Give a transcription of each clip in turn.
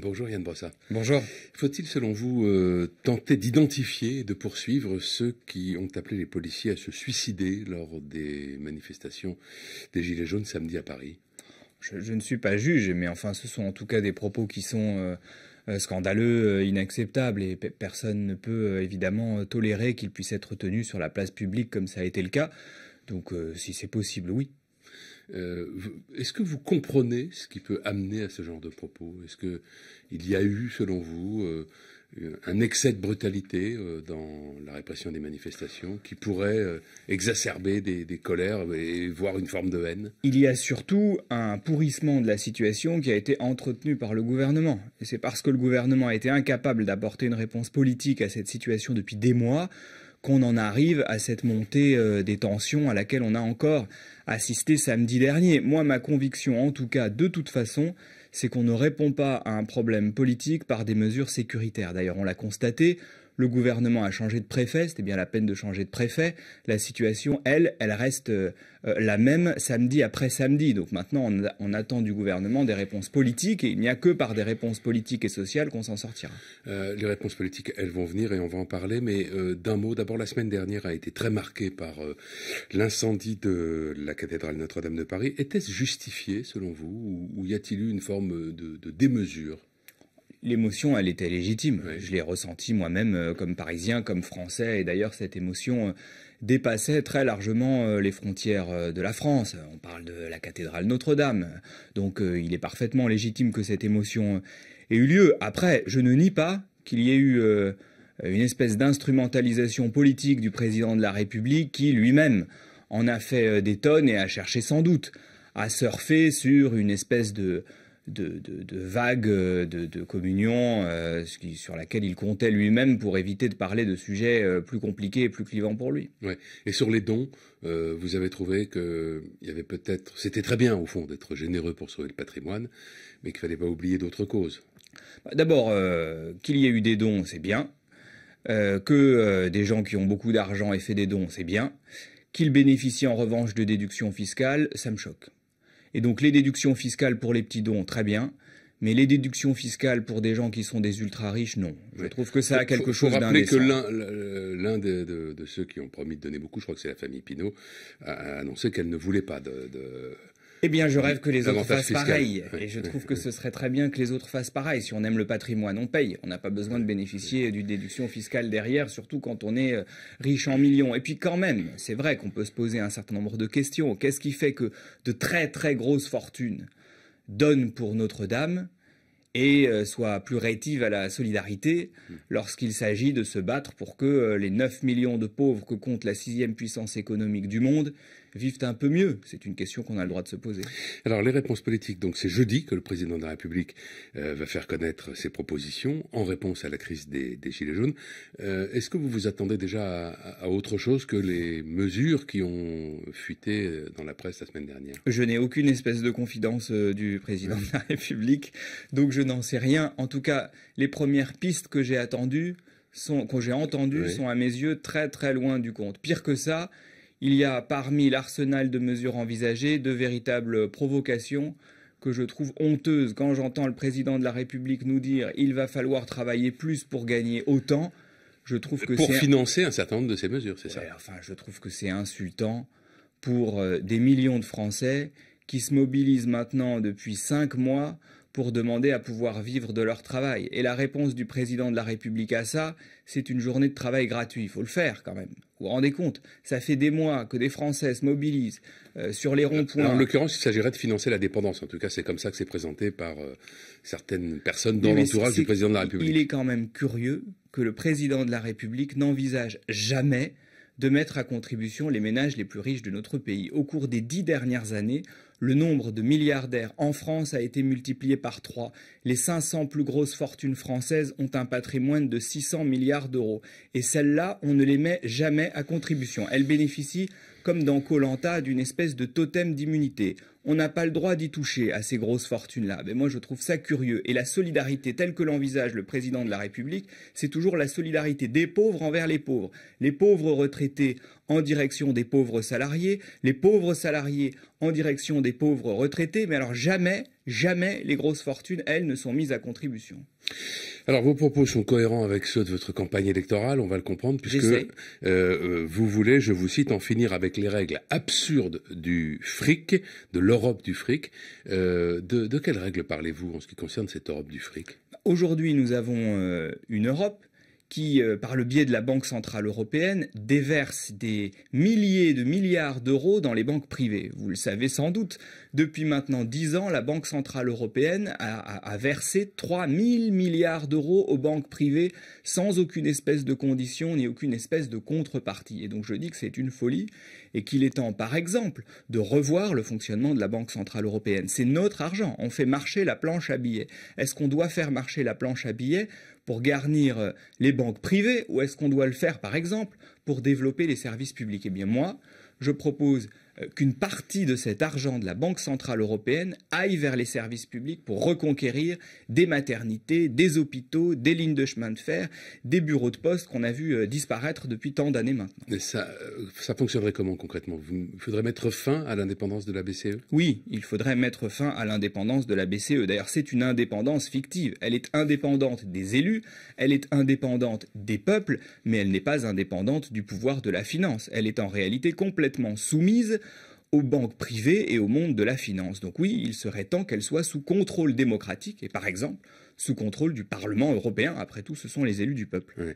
Bonjour Yann Brossa. Bonjour. Faut-il, selon vous, euh, tenter d'identifier et de poursuivre ceux qui ont appelé les policiers à se suicider lors des manifestations des Gilets jaunes samedi à Paris je, ne suis pas juge, mais enfin, ce sont en tout cas des propos qui sont. Euh, euh, scandaleux, inacceptables et personne ne peut évidemment tolérer qu'ils puissent être tenus sur la place publique comme ça a été le cas. Donc si c'est possible, oui. Euh, est-ce que vous comprenez ce qui peut amener à ce genre de propos Est-ce qu'il y a eu, selon vous, euh, un excès de brutalité euh, dans la répression des manifestations qui pourrait exacerber des, des, colères et voire une forme de haine Il y a surtout un pourrissement de la situation qui a été entretenu par le gouvernement. Et c'est parce que le gouvernement a été incapable d'apporter une réponse politique à cette situation depuis des mois qu'on en arrive à cette montée euh, des tensions à laquelle on a encore assisté samedi dernier. Moi, ma conviction, en tout cas, de toute façon, c'est qu'on ne répond pas à un problème politique par des mesures sécuritaires. D'ailleurs, on l'a constaté, le gouvernement a changé de préfet, c'était bien la peine de changer de préfet. La situation, elle, elle reste euh, euh, la même samedi après samedi. Donc maintenant, on, attend du gouvernement des réponses politiques et il n'y a que par des réponses politiques et sociales qu'on s'en sortira. Euh, les réponses politiques, elles vont venir et on va en parler, mais d'un mot, d'abord, la semaine dernière a été très marquée par l'incendie de la cathédrale Notre-Dame de Paris. Était-ce justifié, selon vous, ou, y a-t-il eu une forme de démesure L'émotion, elle était légitime. Je l'ai ressenti moi-même euh, comme parisien, comme français. Et d'ailleurs, cette émotion euh, dépassait très largement euh, les frontières de la France. On parle de la cathédrale Notre-Dame. Donc, il est parfaitement légitime que cette émotion ait eu lieu. Après, je ne nie pas qu'il y ait eu une espèce d'instrumentalisation politique du président de la République qui, lui-même, en a fait des tonnes et a cherché sans doute à surfer sur une espèce de de, vagues euh, de communion euh, sur laquelle il comptait lui-même pour éviter de parler de sujets euh, plus compliqués et plus clivants pour lui. Et sur les dons, vous avez trouvé que y avait peut-être, c'était très bien au fond d'être généreux pour sauver le patrimoine, mais qu'il fallait pas oublier d'autres causes. Bah, d'abord, qu'il y ait eu des dons, c'est bien. que des gens qui ont beaucoup d'argent aient fait des dons, c'est bien. Qu'ils bénéficient en revanche de déductions fiscales, ça me choque. Et donc les déductions fiscales pour les petits dons, très bien. Mais les déductions fiscales pour des gens qui sont des ultra riches, non. Je trouve que ça a quelque chose d'indécent. rappeler que l'un de, de, ceux qui ont promis de donner beaucoup, je crois que c'est la famille Pinault, a annoncé qu'elle ne voulait pas de eh bien, je rêve que les autres fassent pareil. et je trouve que ce serait très bien que les autres fassent pareil. Si on aime le patrimoine, on paye. On n'a pas besoin de bénéficier d'une déduction fiscale derrière, surtout quand on est euh, riche en millions. Et puis quand même, c'est vrai qu'on peut se poser un certain nombre de questions. Qu'est-ce qui fait que de très très grosses fortunes donnent pour Notre-Dame et euh, soient plus rétives à la solidarité hmm. lorsqu'il s'agit de se battre pour que euh, les 9 millions de pauvres que compte la sixième puissance économique du monde vivent un peu mieux C'est une question qu'on a le droit de se poser. Alors les réponses politiques, donc c'est jeudi que le président de la République euh, va faire connaître ses propositions en réponse à la crise des, Gilets jaunes. Euh, est-ce que vous vous attendez déjà à, autre chose que les mesures qui ont fuité euh, dans la presse la semaine dernière Je n'ai aucune espèce de confidence du président de la République, donc je n'en sais rien. En tout cas, les premières pistes que j'ai attendues, j'ai entendues, sont à mes yeux très très loin du compte. Pire que ça, il y a parmi l'arsenal de mesures envisagées de véritables provocations que je trouve honteuses. quand j'entends le président de la République nous dire il va falloir travailler plus pour gagner autant. Je trouve que pour financer un certain nombre de ces mesures, c'est ça. Enfin, je trouve que c'est insultant pour euh, des millions de Français qui se mobilisent maintenant depuis cinq mois pour demander à pouvoir vivre de leur travail. Et la réponse du président de la République à ça, c'est une journée de travail gratuit. Il faut le faire quand même. Vous vous rendez compte Ça fait des mois que des Français se mobilisent euh, sur les ronds-points. En l'occurrence, il s'agirait de financer la dépendance. En tout cas, c'est comme ça que c'est présenté par euh, certaines personnes dans l'entourage du président de la République. Il est quand même curieux que le président de la République n'envisage jamais de mettre à contribution les ménages les plus riches de notre pays. Au cours des dix dernières années, le nombre de milliardaires en France a été multiplié par trois. Les 500 plus grosses fortunes françaises ont un patrimoine de 600 milliards d'euros. Et celles-là, on ne les met jamais à contribution. Elles bénéficient, comme dans Colanta, d'une espèce de totem d'immunité on n'a pas le droit d'y toucher à ces grosses fortunes-là. Mais moi, je trouve ça curieux. Et la solidarité telle que l'envisage le président de la République, c'est toujours la solidarité des pauvres envers les pauvres. Les pauvres retraités en direction des pauvres salariés, les pauvres salariés en direction des pauvres retraités. Mais alors jamais, jamais les grosses fortunes, elles, ne sont mises à contribution. Alors vos propos sont cohérents avec ceux de votre campagne électorale, on va le comprendre, puisque euh, euh, vous voulez, je vous cite, en finir avec les règles absurdes du fric, de l'Europe du fric. Euh, de, quelles règles parlez-vous en ce qui concerne cette Europe du fric Aujourd'hui, nous avons une Europe qui, euh, par le biais de la Banque Centrale Européenne, déverse des milliers de milliards d'euros dans les banques privées. Vous le savez sans doute, depuis maintenant dix ans, la Banque Centrale Européenne a, versé 3 000 milliards d'euros aux banques privées sans aucune espèce de condition ni aucune espèce de contrepartie. Et donc je dis que c'est une folie et qu'il est temps, par exemple, de revoir le fonctionnement de la Banque Centrale Européenne. C'est notre argent, on fait marcher la planche à billets. Est-ce qu'on doit faire marcher la planche à billets pour garnir euh, les banques privées ou est-ce qu'on doit le faire, par exemple, pour développer les services publics Eh bien moi, je propose euh, qu'une partie de cet argent de la Banque centrale européenne aille vers les services publics pour reconquérir des maternités, des hôpitaux, des lignes de chemin de fer, des bureaux de poste qu'on a vu euh, disparaître depuis tant d'années maintenant. Mais ça, euh, ça fonctionnerait comment concrètement Il faudrait mettre fin à l'indépendance de la BCE Oui, il faudrait mettre fin à l'indépendance de la BCE. D'ailleurs, c'est une indépendance fictive. Elle est indépendante des élus, elle est indépendante des peuples, mais elle n'est pas indépendante du pouvoir de la finance. Elle est en réalité complètement soumise aux banques privées et au monde de la finance. Donc oui, il serait temps qu'elles soient sous contrôle démocratique et par exemple sous contrôle du Parlement européen. Après tout, ce sont les élus du peuple.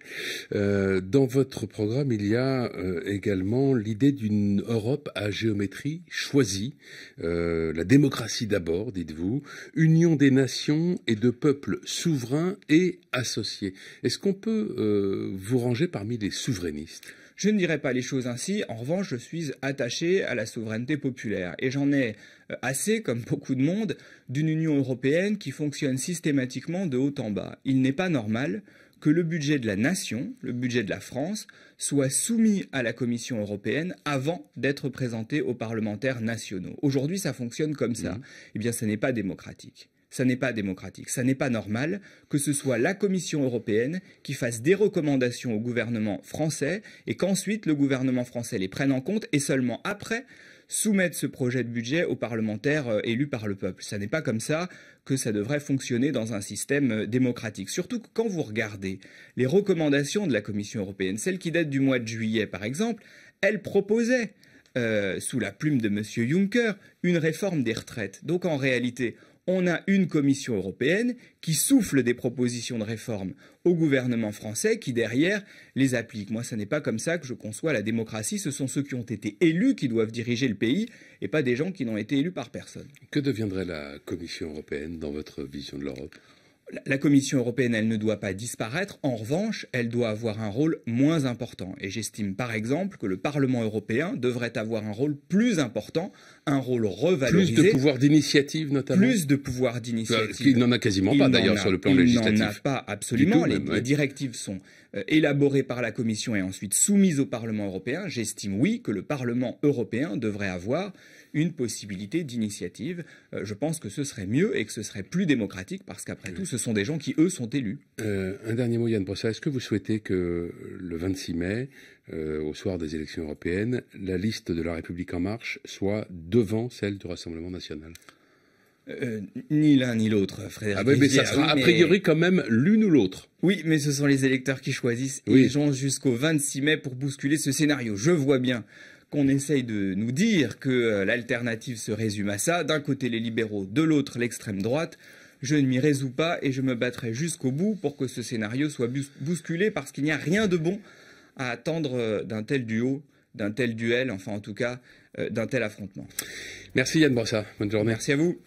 Euh, dans votre programme, il y a euh, également l'idée d'une Europe à géométrie choisie. Euh, la démocratie d'abord, dites-vous. Union des nations et de peuples souverains et associés. Est-ce qu'on peut vous ranger parmi les souverainistes je ne dirais pas les choses ainsi, en revanche, je suis attaché à la souveraineté populaire. Et j'en ai euh, assez, comme beaucoup de monde, d'une Union européenne qui fonctionne systématiquement de haut en bas. Il n'est pas normal que le budget de la nation, le budget de la France, soit soumis à la Commission européenne avant d'être présenté aux parlementaires nationaux. Aujourd'hui, ça fonctionne comme ça. et mmh. Eh bien, ce n'est pas démocratique. Ça n'est pas démocratique, ça n'est pas normal que ce soit la Commission européenne qui fasse des recommandations au gouvernement français et qu'ensuite le gouvernement français les prenne en compte et seulement après soumette ce projet de budget aux parlementaires euh, élus par le peuple. Ça n'est pas comme ça que ça devrait fonctionner dans un système euh, démocratique. Surtout que quand vous regardez les recommandations de la Commission européenne, celles qui datent du mois de juillet par exemple, elles proposaient, euh, sous la plume de M. Juncker, une réforme des retraites. Donc en réalité, on a une Commission européenne qui souffle des propositions de réforme au gouvernement français qui, derrière, les applique. Moi, ce n'est pas comme ça que je conçois la démocratie. Ce sont ceux qui ont été élus qui doivent diriger le pays et pas des gens qui n'ont été élus par personne. Que deviendrait la Commission européenne dans votre vision de l'Europe la Commission européenne, elle ne doit pas disparaître. En revanche, elle doit avoir un rôle moins important. Et j'estime, par exemple, que le Parlement européen devrait avoir un rôle plus important, un rôle revalorisé. Plus de pouvoir d'initiative, notamment. Plus de pouvoir d'initiative. Bah, il n'en a quasiment pas, d'ailleurs, sur le plan législatif. Il n'en a pas, absolument. les, directives sont euh, élaborées par la Commission et ensuite soumises au Parlement européen. J'estime, oui, que le Parlement européen devrait avoir une possibilité d'initiative. Euh, je pense que ce serait mieux et que ce serait plus démocratique parce qu'après tout, ce sont des gens qui, eux, sont élus. Euh, un dernier mot, Yann Brossard. Est-ce que vous souhaitez que le 26 mai, euh, au soir des élections européennes, la liste de la République en marche soit devant celle du Rassemblement national euh, ni l'un ni l'autre, Frédéric. Ah mais ça sera a priori quand même l'une ou l'autre. Oui, mais ce sont les électeurs qui choisissent. et Ils ont jusqu'au 26 mai pour bousculer ce scénario. Je vois bien qu'on essaye de nous dire que euh, l'alternative se résume à ça. D'un côté les libéraux, de l'autre l'extrême droite. Je ne m'y résous pas et je me battrai jusqu'au bout pour que ce scénario soit bousculé parce qu'il n'y a rien de bon à attendre euh, d'un tel duo, d'un tel duel, enfin en tout cas euh, d'un tel affrontement. Merci Yann Brossard. Bonne journée. Merci à vous.